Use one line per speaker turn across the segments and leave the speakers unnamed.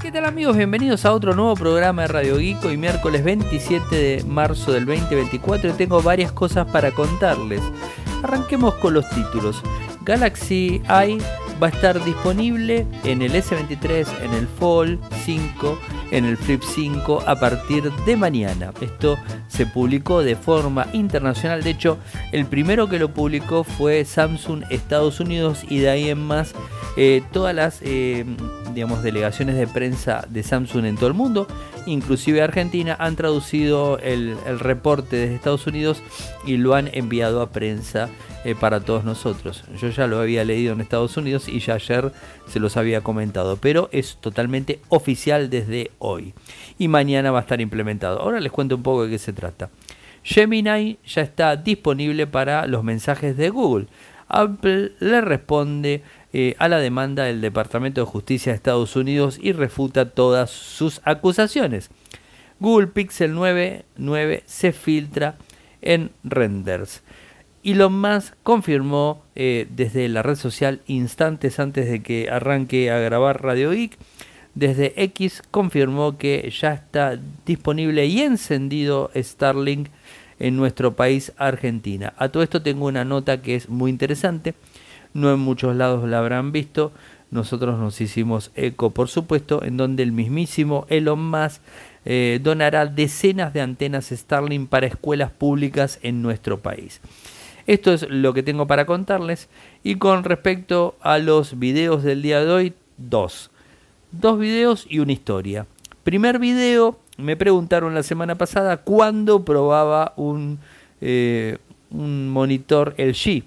¿Qué tal amigos? Bienvenidos a otro nuevo programa de Radio Geek. y miércoles 27 de marzo del 2024 tengo varias cosas para contarles. Arranquemos con los títulos. Galaxy Eye va a estar disponible en el S23, en el Fold 5, en el Flip 5 a partir de mañana. Esto se publicó de forma internacional. De hecho, el primero que lo publicó fue Samsung Estados Unidos y de ahí en más eh, todas las... Eh, digamos, delegaciones de prensa de Samsung en todo el mundo, inclusive Argentina, han traducido el, reporte desde Estados Unidos y lo han enviado a prensa eh, para todos nosotros. Yo ya lo había leído en Estados Unidos y ya ayer se los había comentado, pero es totalmente oficial desde hoy. Y mañana va a estar implementado. Ahora les cuento un poco de qué se trata. Gemini ya está disponible para los mensajes de Google. Apple le responde eh, a la demanda del Departamento de Justicia de Estados Unidos y refuta todas sus acusaciones. Google Pixel 9, se filtra en renders. y lo más confirmó eh, desde la red social instantes antes de que arranque a grabar Radio Geek. Desde X confirmó que ya está disponible y encendido Starlink en nuestro país Argentina. A todo esto tengo una nota que es muy interesante, no en muchos lados la habrán visto, nosotros nos hicimos eco, por supuesto, en donde el mismísimo Elon Musk eh, donará decenas de antenas Starlink para escuelas públicas en nuestro país. Esto es lo que tengo para contarles. Y con respecto a los videos del día de hoy, dos. Dos videos y una historia. Primer video me preguntaron la semana pasada cuándo probaba un, eh, un monitor LG.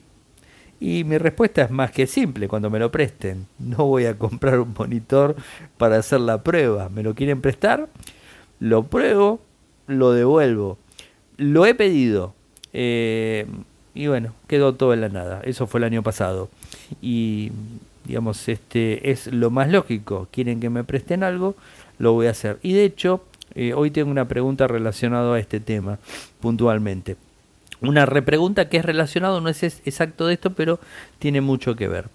Y mi respuesta es más que simple, cuando me lo presten. No voy a comprar un monitor para hacer la prueba. ¿Me lo quieren prestar? Lo pruebo, lo devuelvo. Lo he pedido. Eh, y bueno, quedó todo en la nada. Eso fue el año pasado. Y digamos, este es lo más lógico. Quieren que me presten algo, lo voy a hacer. Y de hecho, eh, hoy tengo una pregunta relacionada a este tema, puntualmente. Una repregunta que es relacionado, no es exacto de esto, pero tiene mucho que ver.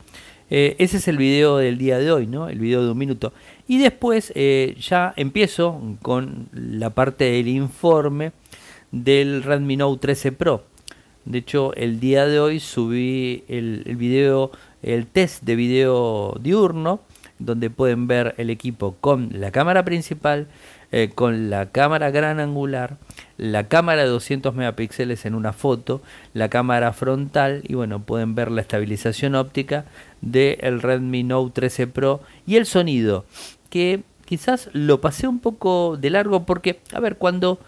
Eh, ese es el video del día de hoy, ¿no? El video de un minuto. Y después eh, ya empiezo con la parte del informe del Redmi Note 13 Pro. De hecho, el día de hoy subí el video, el test de video diurno, donde pueden ver el equipo con la cámara principal eh, con la cámara gran angular, la cámara de 200 megapíxeles en una foto, la cámara frontal y bueno, pueden ver la estabilización óptica del Redmi Note 13 Pro y el sonido, que quizás lo pasé un poco de largo porque, a ver, cuando,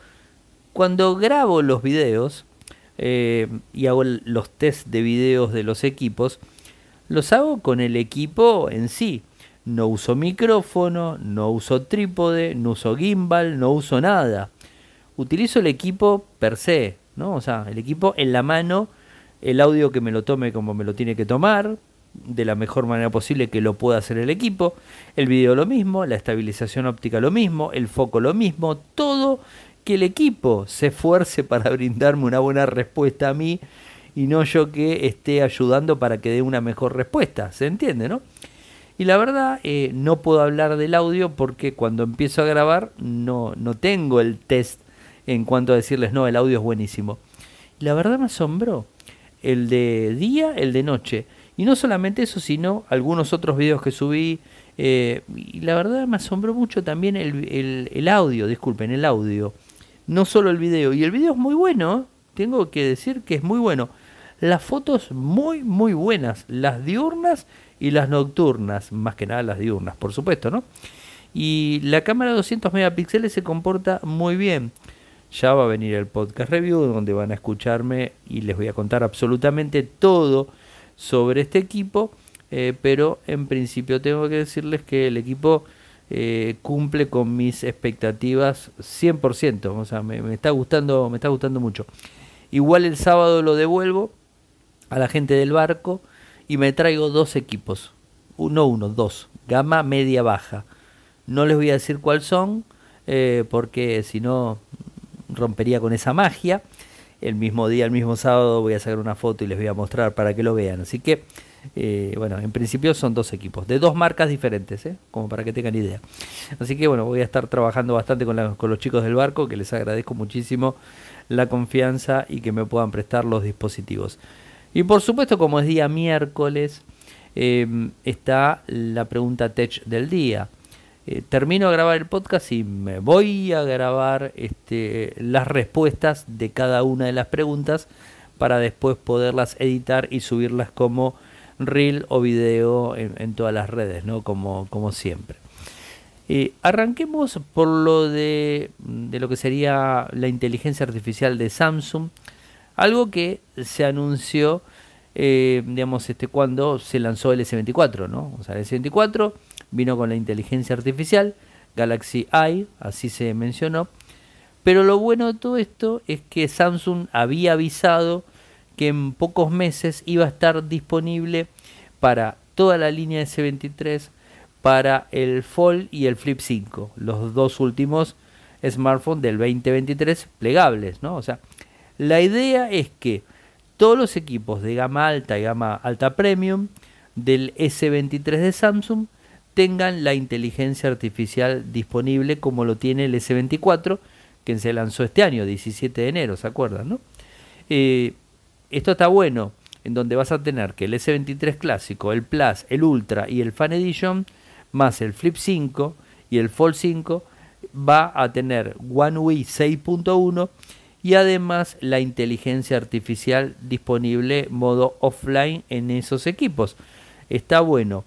cuando grabo los videos eh, y hago los test de videos de los equipos, los hago con el equipo en sí no uso micrófono, no uso trípode, no uso gimbal, no uso nada. Utilizo el equipo per se, ¿no? O sea, el equipo en la mano, el audio que me lo tome como me lo tiene que tomar, de la mejor manera posible que lo pueda hacer el equipo, el video lo mismo, la estabilización óptica lo mismo, el foco lo mismo, todo que el equipo se esfuerce para brindarme una buena respuesta a mí y no yo que esté ayudando para que dé una mejor respuesta, ¿se entiende, no? Y la verdad, eh, no puedo hablar del audio porque cuando empiezo a grabar no, no tengo el test en cuanto a decirles, no, el audio es buenísimo. la verdad me asombró. El de día, el de noche. Y no solamente eso, sino algunos otros videos que subí. Eh, y la verdad me asombró mucho también el, el, audio, disculpen, el audio. No solo el video. Y el video es muy bueno. ¿eh? Tengo que decir que es muy bueno. Las fotos muy, muy buenas. Las diurnas y las nocturnas, más que nada las diurnas, por supuesto, ¿no? Y la cámara de 200 megapíxeles se comporta muy bien. Ya va a venir el podcast review donde van a escucharme y les voy a contar absolutamente todo sobre este equipo. Eh, pero en principio tengo que decirles que el equipo eh, cumple con mis expectativas 100%. O sea, me, está gustando, me está gustando mucho. Igual el sábado lo devuelvo a la gente del barco y me traigo dos equipos. Uno, uno, dos. Gama media baja. No les voy a decir cuáles son, eh, porque si no rompería con esa magia. El mismo día, el mismo sábado, voy a sacar una foto y les voy a mostrar para que lo vean. Así que, eh, bueno, en principio son dos equipos, de dos marcas diferentes, ¿eh? como para que tengan idea. Así que, bueno, voy a estar trabajando bastante con los chicos del barco, que les agradezco muchísimo la confianza y que me puedan prestar los dispositivos. Y por supuesto, como es día miércoles, eh, está la pregunta tech del día. Eh, termino de grabar el podcast y me voy a grabar este, las respuestas de cada una de las preguntas para después poderlas editar y subirlas como reel o video en, todas las redes, ¿no? Como, siempre. Eh, arranquemos por lo de, de, lo que sería la inteligencia artificial de Samsung. Algo que se anunció, eh, digamos, este, cuando se lanzó el S24, ¿no? O sea, el S24 vino con la inteligencia artificial, Galaxy AI, así se mencionó. Pero lo bueno de todo esto es que Samsung había avisado que en pocos meses iba a estar disponible para toda la línea S23, para el Fold y el Flip 5, los dos últimos smartphones del 2023 plegables, ¿no? O sea, la idea es que todos los equipos de gama alta y gama alta premium del S23 de Samsung tengan la inteligencia artificial disponible como lo tiene el S24, que se lanzó este año, 17 de enero, ¿se acuerdan? Eh, esto está bueno, en donde vas a tener que el S23 clásico, el Plus, el Ultra y el Fan Edition, más el Flip 5 y el Fold 5, va a tener One UI 6.1 y además la inteligencia artificial disponible modo offline en esos equipos. Está bueno.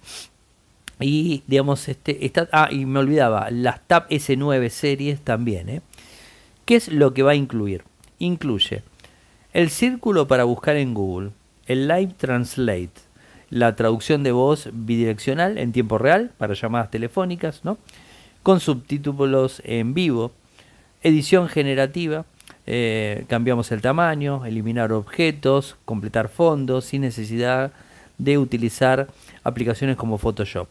Y digamos, este, está, ah, y me olvidaba, las TAP S9 series también. ¿eh? ¿Qué es lo que va a incluir? Incluye el círculo para buscar en Google, el Live Translate, la traducción de voz bidireccional en tiempo real para llamadas telefónicas, ¿no? con subtítulos en vivo, edición generativa, eh, cambiamos el tamaño, eliminar objetos, completar fondos sin necesidad de utilizar aplicaciones como Photoshop.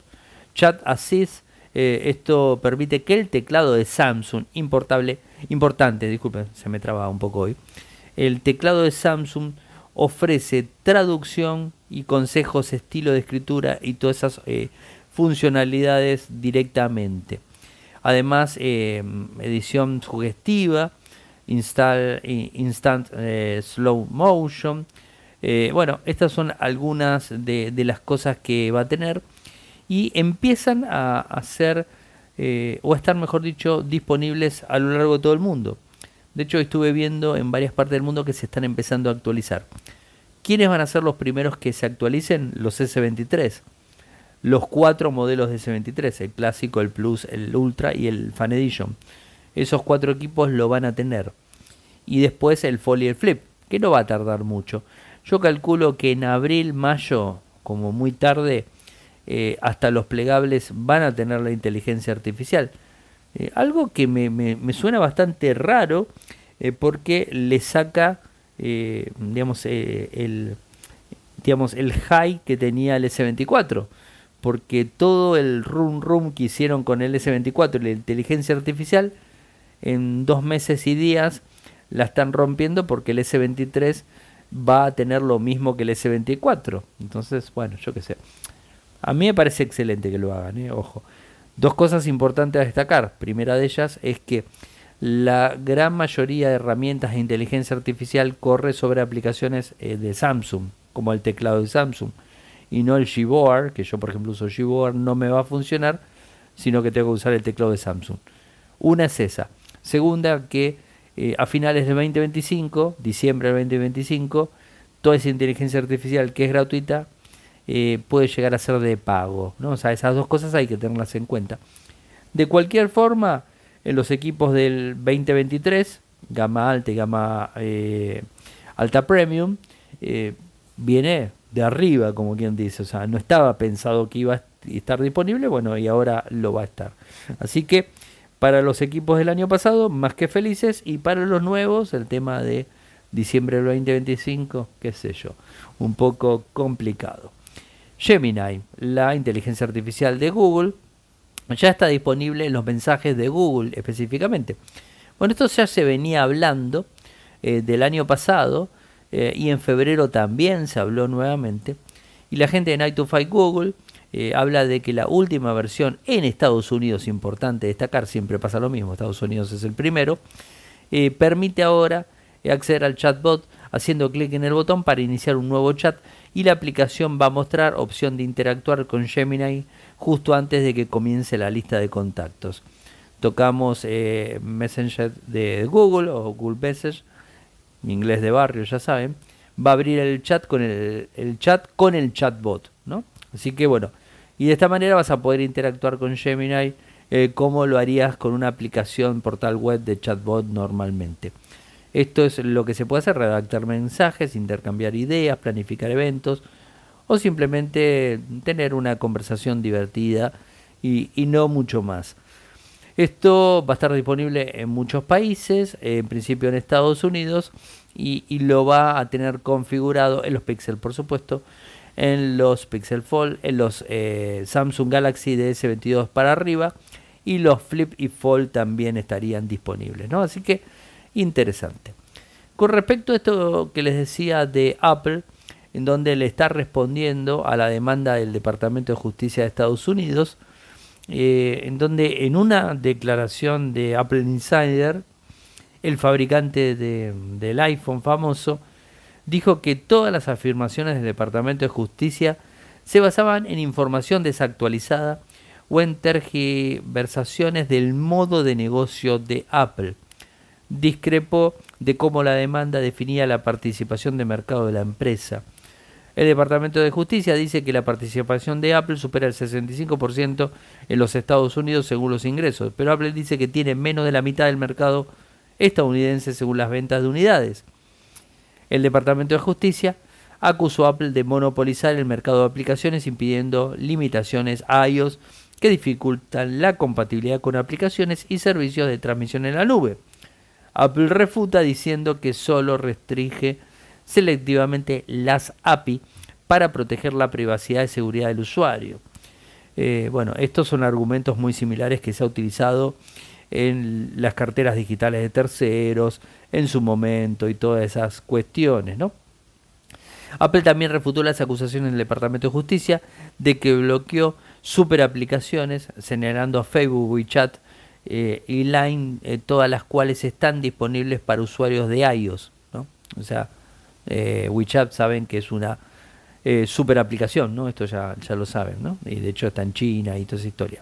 Chat Assist, eh, esto permite que el teclado de Samsung importable, importante, disculpen, se me traba un poco hoy. El teclado de Samsung ofrece traducción y consejos, estilo de escritura y todas esas eh, funcionalidades directamente. Además, edición sugestiva, install, Instant eh, Slow Motion. Eh, bueno, estas son algunas de, las cosas que va a tener y empiezan a, ser, eh, o a estar mejor dicho, disponibles a lo largo de todo el mundo. De hecho, estuve viendo en varias partes del mundo que se están empezando a actualizar. ¿Quiénes van a ser los primeros que se actualicen? Los S23. Los cuatro modelos de S23, el clásico, el Plus, el Ultra y el Fan Edition esos cuatro equipos lo van a tener. Y después el folio y el flip, que no va a tardar mucho. Yo calculo que en abril, mayo, como muy tarde, eh, hasta los plegables van a tener la inteligencia artificial. Eh, algo que me, me, suena bastante raro eh, porque le saca, digamos, el, digamos, el high que tenía el S24. Porque todo el rum rum que hicieron con el S24 y la inteligencia artificial en dos meses y días la están rompiendo porque el S23 va a tener lo mismo que el S24. Entonces, bueno, yo qué sé. A mí me parece excelente que lo hagan, ¿eh? ojo. Dos cosas importantes a destacar. Primera de ellas es que la gran mayoría de herramientas de inteligencia artificial corre sobre aplicaciones eh, de Samsung, como el teclado de Samsung, y no el Gboard, que yo por ejemplo uso Gboard, no me va a funcionar, sino que tengo que usar el teclado de Samsung. Una es esa. Segunda, que eh, a finales del 2025, diciembre del 2025, toda esa inteligencia artificial que es gratuita eh, puede llegar a ser de pago. O sea, esas dos cosas hay que tenerlas en cuenta. De cualquier forma, en los equipos del 2023, gama alta y gama eh, alta premium, viene de arriba, como quien dice. O sea, no estaba pensado que iba a estar disponible, bueno, y ahora lo va a estar. Así que para los equipos del año pasado, más que felices. Y para los nuevos, el tema de diciembre del 2025, qué sé yo, un poco complicado. Gemini, la inteligencia artificial de Google, ya está disponible en los mensajes de Google específicamente. Bueno, esto ya se venía hablando eh, del año pasado eh, y en febrero también se habló nuevamente. Y la gente de Night to Fight Google eh, habla de que la última versión en Estados Unidos, importante destacar, siempre pasa lo mismo, Estados Unidos es el primero, eh, permite ahora acceder al chatbot haciendo clic en el botón para iniciar un nuevo chat y la aplicación va a mostrar opción de interactuar con Gemini justo antes de que comience la lista de contactos. Tocamos eh, Messenger de Google o Google Messenger, inglés de barrio ya saben, va a abrir el chat con el, chat con el chatbot, ¿no? Así que bueno, y de esta manera vas a poder interactuar con Gemini eh, como lo harías con una aplicación portal web de chatbot normalmente. Esto es lo que se puede hacer, redactar mensajes, intercambiar ideas, planificar eventos o simplemente tener una conversación divertida y, no mucho más. Esto va a estar disponible en muchos países, en principio en Estados Unidos, y, y, lo va a tener configurado en los Pixel por supuesto, en los Pixel Fold, en los eh, Samsung Galaxy de S22 para arriba y los Flip y Fold también estarían disponibles, Así que interesante. Con respecto a esto que les decía de Apple, en donde le está respondiendo a la demanda del Departamento de Justicia de Estados Unidos, eh, en donde en una declaración de Apple Insider, el fabricante del iPhone famoso, dijo que todas las afirmaciones del Departamento de Justicia se basaban en información desactualizada o en tergiversaciones del modo de negocio de Apple. Discrepó de cómo la demanda definía la participación de mercado de la empresa. El Departamento de Justicia dice que la participación de Apple supera el 65% en los Estados Unidos según los ingresos, pero Apple dice que tiene menos de la mitad del mercado estadounidense según las ventas de unidades. El Departamento de Justicia acusó a Apple de monopolizar el mercado de aplicaciones impidiendo limitaciones a iOS que dificultan la compatibilidad con aplicaciones y servicios de transmisión en la nube. Apple refuta diciendo que solo restringe selectivamente las API para proteger la privacidad y seguridad del usuario. Eh, bueno, estos son argumentos muy similares que se ha utilizado en las carteras digitales de terceros, en su momento y todas esas cuestiones, ¿no? Apple también refutó las acusaciones del Departamento de Justicia de que bloqueó superaplicaciones, señalando a Facebook, WeChat eh, y Line, eh, todas las cuales están disponibles para usuarios de iOS, ¿no? O sea, eh, WeChat saben que es una superaplicación, ¿no? Esto ya, ya lo saben, ¿no? Y de hecho está en China y toda esa historia.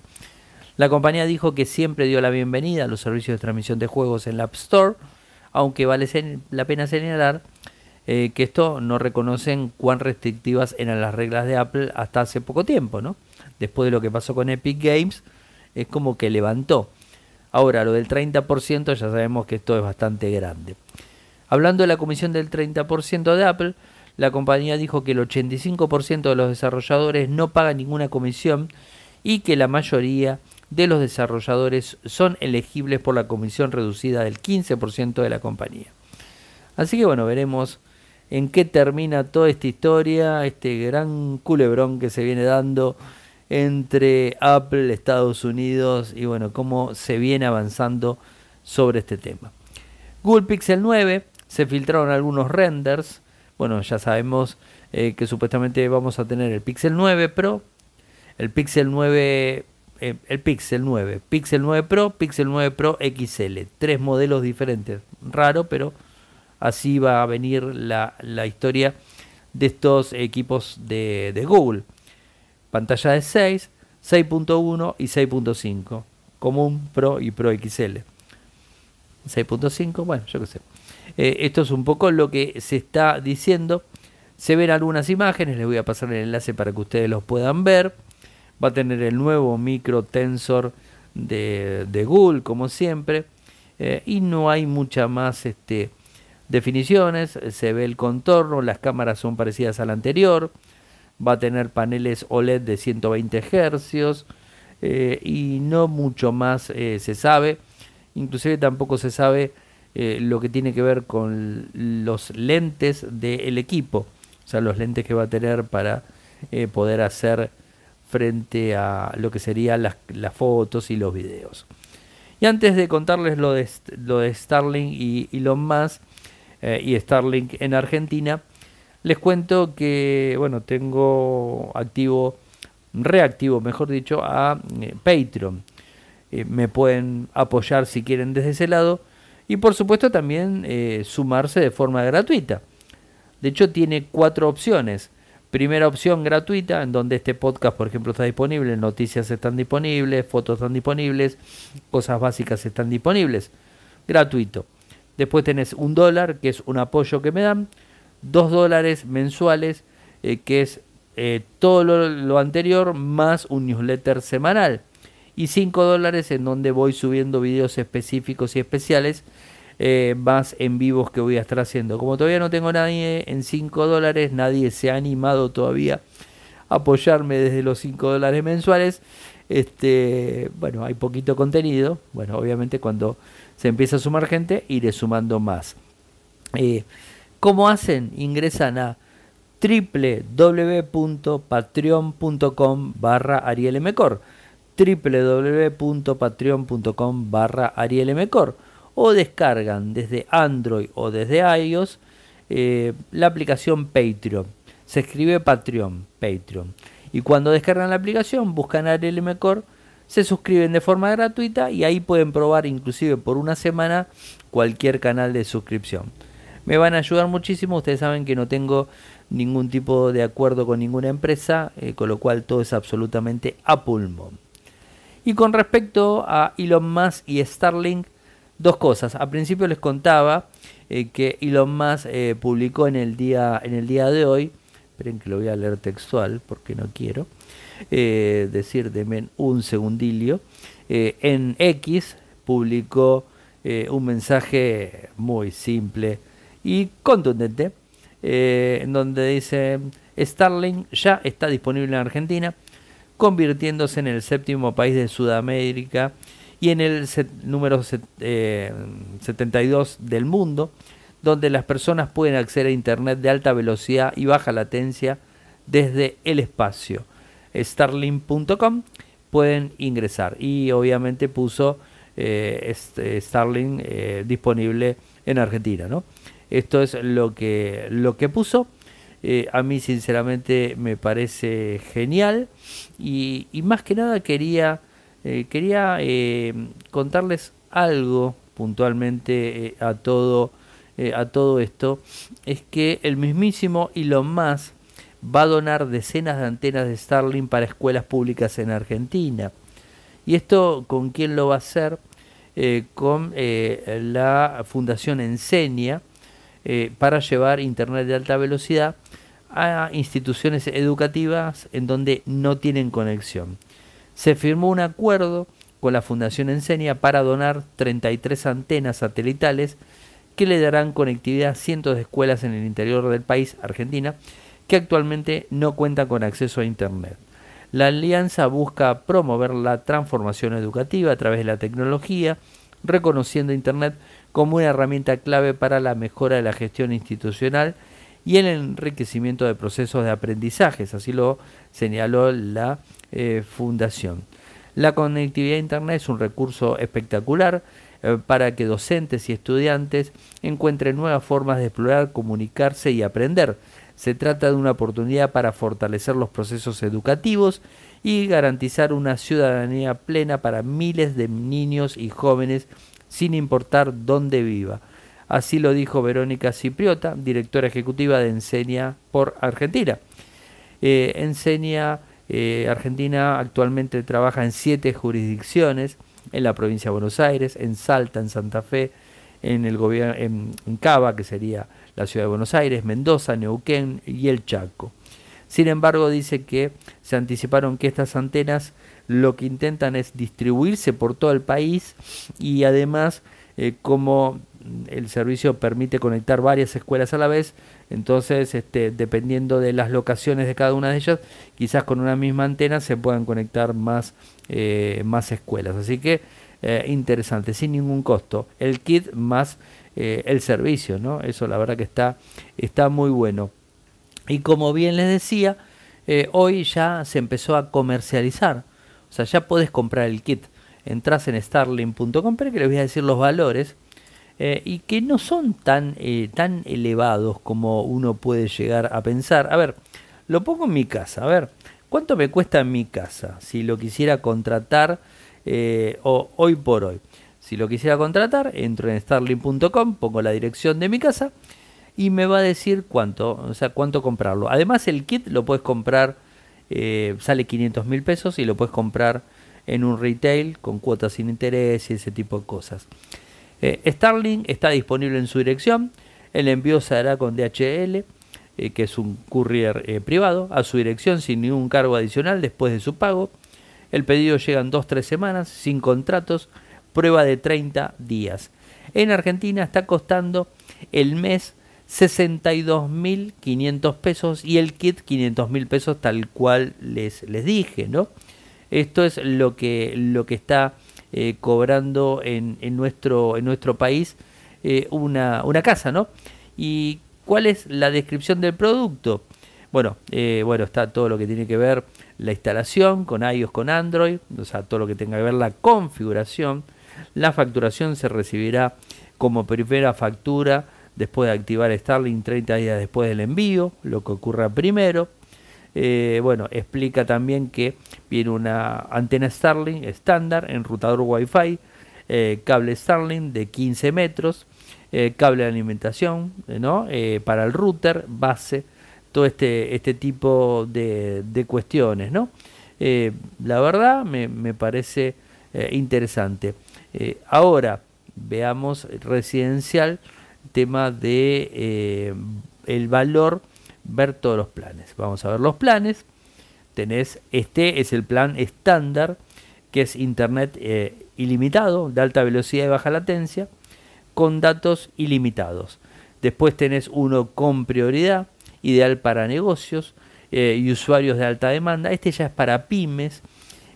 La compañía dijo que siempre dio la bienvenida a los servicios de transmisión de juegos en la App Store, aunque vale la pena señalar eh, que esto no reconocen cuán restrictivas eran las reglas de Apple hasta hace poco tiempo, ¿no? Después de lo que pasó con Epic Games, es como que levantó. Ahora, lo del 30% ya sabemos que esto es bastante grande. Hablando de la comisión del 30% de Apple, la compañía dijo que el 85% de los desarrolladores no paga ninguna comisión y que la mayoría de los desarrolladores son elegibles por la comisión reducida del 15% de la compañía. Así que bueno, veremos en qué termina toda esta historia, este gran culebrón que se viene dando entre Apple, Estados Unidos y bueno, cómo se viene avanzando sobre este tema. Google Pixel 9, se filtraron algunos renders. Bueno, ya sabemos eh, que supuestamente vamos a tener el Pixel 9 Pro, el Pixel 9 eh, el Pixel 9, Pixel 9 Pro, Pixel 9 Pro XL. Tres modelos diferentes. Raro, pero así va a venir la, historia de estos equipos de, Google. Pantalla de 6, 6.1 y 6.5. Común Pro y Pro XL. 6.5, bueno, yo qué sé. Eh, esto es un poco lo que se está diciendo. Se ven algunas imágenes, les voy a pasar el enlace para que ustedes los puedan ver va a tener el nuevo tensor de, de Google, como siempre. Eh, y no hay mucha más este, definiciones. Se ve el contorno, las cámaras son parecidas a la anterior. Va a tener paneles OLED de 120 Hz. Eh, y no mucho más eh, se sabe. Inclusive tampoco se sabe lo que tiene que ver con los lentes del equipo. O sea, los lentes que va a tener para poder hacer frente a lo que serían las, fotos y los videos. Y antes de contarles lo de, Starlink y lo más. Eh, y Starlink en Argentina, les cuento que bueno, tengo activo, reactivo, mejor dicho, a eh, Patreon. Eh, me pueden apoyar si quieren desde ese lado y por supuesto también sumarse de forma gratuita. De hecho tiene cuatro opciones. Primera opción gratuita, en donde este podcast, por ejemplo, está disponible, noticias están disponibles, fotos están disponibles, cosas básicas están disponibles. Gratuito. Después tenés un dólar, que es un apoyo que me dan. Dos dólares mensuales, eh, que es eh, todo lo, lo, anterior, más un newsletter semanal. Y cinco dólares en donde voy subiendo videos específicos y especiales más eh, en vivos que voy a estar haciendo. Como todavía no tengo nadie en 5 dólares, nadie se ha animado todavía a apoyarme desde los 5 dólares mensuales. Este, bueno, hay poquito contenido. Bueno, obviamente cuando se empieza a sumar gente, iré sumando más. Eh, ¿Cómo hacen? Ingresan a www.patreon.com barra arielmcor www.patreon.com barra arielmcor o descargan desde Android o desde iOS eh, la aplicación Patreon. Se escribe Patreon, Patreon. Y cuando descargan la aplicación, buscan a Lmcore. se suscriben de forma gratuita y ahí pueden probar inclusive por una semana cualquier canal de suscripción. Me van a ayudar muchísimo, ustedes saben que no tengo ningún tipo de acuerdo con ninguna empresa, eh, con lo cual todo es absolutamente a pulmón. Y con respecto a Elon Musk y Starlink, dos cosas. al principio les contaba eh, que Elon Musk eh, publicó en el, día, en el día de hoy, esperen que lo voy a leer textual porque no quiero, eh, decir, denme un segundilio, eh, en X publicó un mensaje muy simple y contundente, en donde dice, Starling ya está disponible en Argentina, convirtiéndose en el séptimo país de Sudamérica y en el número 72 eh, del mundo, donde las personas pueden acceder a Internet de alta velocidad y baja latencia desde el espacio. Starlink.com pueden ingresar y obviamente puso eh, este, Starlink eh, disponible en Argentina. ¿no? Esto es lo que, lo que puso. a mí sinceramente me parece genial y más que nada quería eh, quería eh, contarles algo puntualmente eh, a, todo, a todo esto, es que el mismísimo Elon Musk va a donar decenas de antenas de Starlink para escuelas públicas en Argentina. ¿Y esto con quién lo va a hacer? con la Fundación Enseña para llevar Internet de alta velocidad a instituciones educativas en donde no tienen conexión se firmó un acuerdo con la Fundación Enseña para donar 33 antenas satelitales que le darán conectividad a cientos de escuelas en el interior del país, Argentina, que actualmente no cuentan con acceso a Internet. La alianza busca promover la transformación educativa a través de la tecnología, reconociendo Internet como una herramienta clave para la mejora de la gestión institucional y el enriquecimiento de procesos de aprendizajes, así lo señaló la eh, fundación. La conectividad a Internet es un recurso espectacular eh, para que docentes y estudiantes encuentren nuevas formas de explorar, comunicarse y aprender. Se trata de una oportunidad para fortalecer los procesos educativos y garantizar una ciudadanía plena para miles de niños y jóvenes sin importar dónde viva. Así lo dijo Verónica Cipriota, directora ejecutiva de Enseña por Argentina. Eh, Enseña eh, Argentina actualmente trabaja en siete jurisdicciones, en la provincia de Buenos Aires, en Salta, en Santa Fe, en el gobierno en, Cava, que sería la ciudad de Buenos Aires, Mendoza, Neuquén y el Chaco. Sin embargo, dice que se anticiparon que estas antenas lo que intentan es distribuirse por todo el país y además eh, como el servicio permite conectar varias escuelas a la vez, entonces este, dependiendo de las locaciones de cada una de ellas, quizás con una misma antena se puedan conectar más, eh, más escuelas. Así que eh, interesante, sin ningún costo. El kit más eh, el servicio, ¿no? Eso la verdad que está, está muy bueno. Y como bien les decía, hoy ya se empezó a comercializar, o sea, ya podés comprar el kit. Entrás en starlink.com, pero que les voy a decir los valores. Eh, y que no son tan, eh, tan elevados como uno puede llegar a pensar. A ver, lo pongo en mi casa, a ver, ¿cuánto me cuesta en mi casa si lo quisiera contratar eh, o hoy por hoy? Si lo quisiera contratar, entro en starling.com pongo la dirección de mi casa y me va a decir cuánto, o sea, cuánto comprarlo. Además, el kit lo puedes comprar, sale 500 mil pesos y lo puedes comprar en un retail con cuotas sin interés y ese tipo de cosas. Starling eh, Starlink está disponible en su dirección. El envío se hará con DHL, eh, que es un courier eh, privado, a su dirección sin ningún cargo adicional después de su pago. El pedido llega en 2-3 semanas, sin contratos, prueba de 30 días. En Argentina está costando el mes 62.500 pesos y el kit 500.000 pesos tal cual les, les dije, ¿no? Esto es lo que, lo que está eh, cobrando en, en, nuestro, en nuestro país eh, una, casa, ¿no? ¿Y cuál es la descripción del producto? Bueno, eh, bueno, está todo lo que tiene que ver la instalación con iOS, con Android, o sea, todo lo que tenga que ver la configuración. La facturación se recibirá como primera factura después de activar Starlink 30 días después del envío, lo que ocurra primero eh, bueno, explica también que viene una antena Starlink estándar, enrutador Wi-Fi, eh, cable Starlink de 15 metros, eh, cable de alimentación ¿no? para el router, base, todo este, este tipo de, cuestiones. ¿no? la verdad me, me parece interesante. ahora veamos residencial, tema de el valor ver todos los planes. Vamos a ver los planes. Tenés, este es el plan estándar, que es Internet eh, ilimitado, de alta velocidad y baja latencia, con datos ilimitados. Después tenés uno con prioridad, ideal para negocios eh, y usuarios de alta demanda. Este ya es para pymes,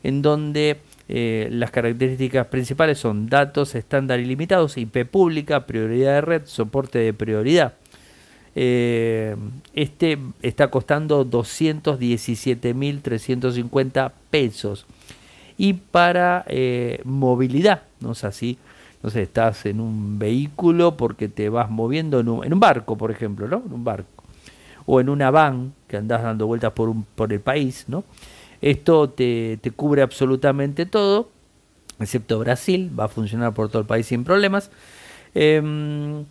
en donde eh, las características principales son datos estándar ilimitados, IP pública, prioridad de red, soporte de prioridad. Eh, este está costando 217.350 pesos. Y para eh, movilidad, no es así, no estás en un vehículo porque te vas moviendo en un, barco, por ejemplo, ¿no? En un barco. O en una van que andás dando vueltas por, por el país, ¿no? Esto te, te cubre absolutamente todo, excepto Brasil, va a funcionar por todo el país sin problemas. Eh,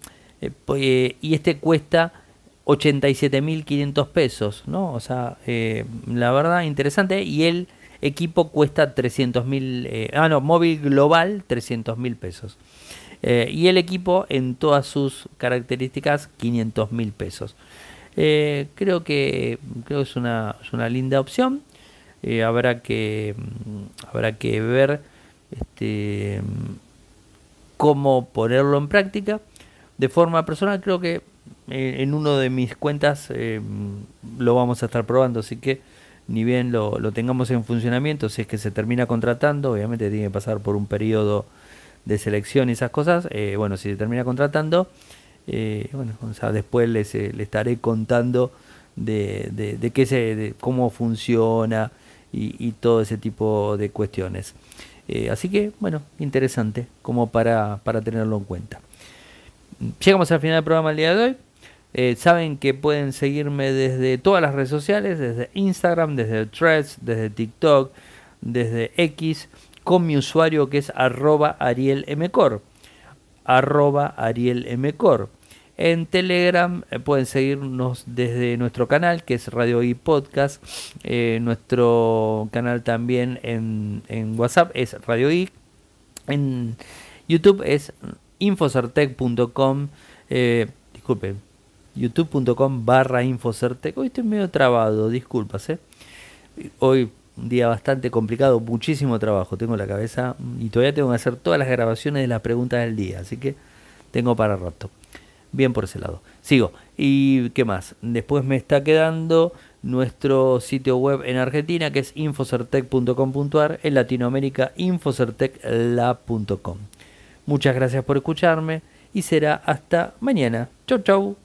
eh, pues, eh, y este cuesta 87.500 pesos, ¿no? O sea, eh, la verdad interesante. Y el equipo cuesta 300.000, eh, ah, no, móvil global 300.000 pesos. y el equipo en todas sus características 500.000 pesos. creo que creo es una, linda opción. habrá que mm, habrá que ver este, mm, cómo ponerlo en práctica de forma personal. Creo que eh, en uno de mis cuentas eh, lo vamos a estar probando, así que ni bien lo, tengamos en funcionamiento, si es que se termina contratando, obviamente tiene que pasar por un periodo de selección y esas cosas, eh, bueno, si se termina contratando, bueno, después les, estaré contando de, de, qué se, cómo funciona y, todo ese tipo de cuestiones. así que, bueno, interesante como para tenerlo en cuenta llegamos al final del programa el día de hoy. Eh, saben que pueden seguirme desde todas las redes sociales, desde Instagram, desde Threads, desde TikTok, desde X, con mi usuario que es arroba arielmcor. Arroba arielmcor. En Telegram eh, pueden seguirnos desde nuestro canal, que es Radio y Podcast. Eh, nuestro canal también en, en, WhatsApp es Radio I. En YouTube es infocertec.com, eh, disculpe, youtube.com barra infocertec. Hoy estoy medio trabado, disculpas. Eh. Hoy un día bastante complicado, muchísimo trabajo. Tengo la cabeza y todavía tengo que hacer todas las grabaciones de las preguntas del día, así que tengo para rato. Bien por ese lado. Sigo. ¿Y qué más? Después me está quedando nuestro sitio web en Argentina, que es infocertec.com.ar, en Latinoamérica, infocertecla.com. Muchas gracias por escucharme y será hasta mañana. Chau, chau.